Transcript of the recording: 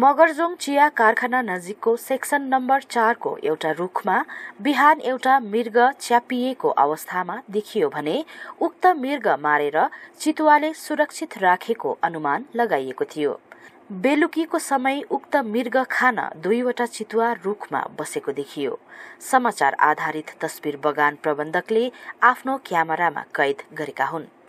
मगरजोङ चिया कारखाना नजिकको सेक्सन नम्बर चारको एउटा रुखमा बिहान एउटा मृग च्यापिएको अवस्थामा देखियो भने उक्त मृग मारेर चितुवाले सुरक्षित राखेको अनुमान लगाइएको थियो बेलुकीको समय उक्त मृग खान दुईवटा चितुवा रुखमा बसेको देखियो समाचार आधारित तस्विर बगान प्रबन्धकले आफ्नो क्यामेरामा कैद गरेका हुन्